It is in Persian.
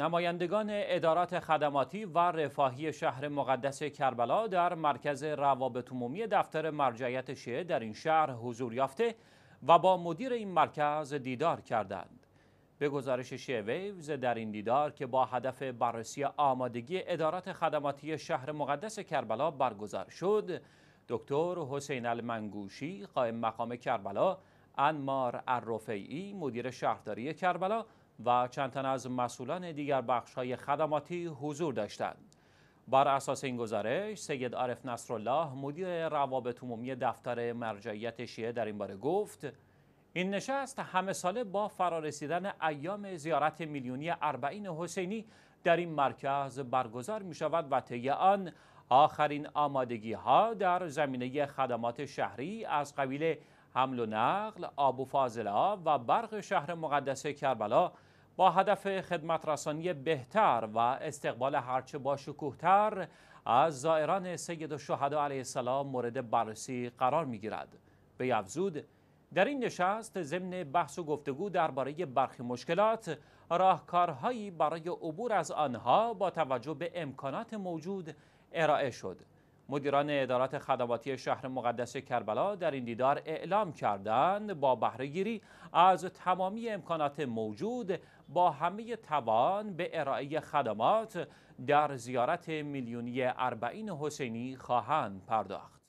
نمایندگان ادارات خدماتی و رفاهی شهر مقدس کربلا در مرکز روابط عمومی دفتر مرجعیت شیعه در این شهر حضور یافته و با مدیر این مرکز دیدار کردند. به گزارش شیعه ویوز در این دیدار که با هدف بررسی آمادگی ادارات خدماتی شهر مقدس کربلا برگزار شد، دکتر حسین المنگوشی قائم مقام کربلا، انمار الرفیعی مدیر شهرداری کربلا و چند تن از مسئولان دیگر بخش های خدماتی حضور داشتند. بر اساس این گزارش سید عارف نصرالله مدیر روابط عمومی دفتر مرجعیت شیعه در این باره گفت این نشست همه ساله با فرارسیدن ایام زیارت میلیونی اربعین حسینی در این مرکز برگزار می شود و طی آن آخرین آمادگی ها در زمینه خدمات شهری از قبیل حمل و نقل، آب و فاضلاب و برق شهر مقدس کربلا با هدف خدمت رسانی بهتر و استقبال هرچه با شکوهتر از زائران سید الشهدا علیه السلام مورد بررسی قرار می گیرد. به یفزود، در این نشست ضمن بحث و گفتگو درباره برخی مشکلات راهکارهایی برای عبور از آنها با توجه به امکانات موجود ارائه شد مدیران ادارات خدماتی شهر مقدس کربلا در این دیدار اعلام کردند با بهرهگیری از تمامی امکانات موجود با همه توان به ارائه خدمات در زیارت میلیونی اربعین حسینی خواهند پرداخت.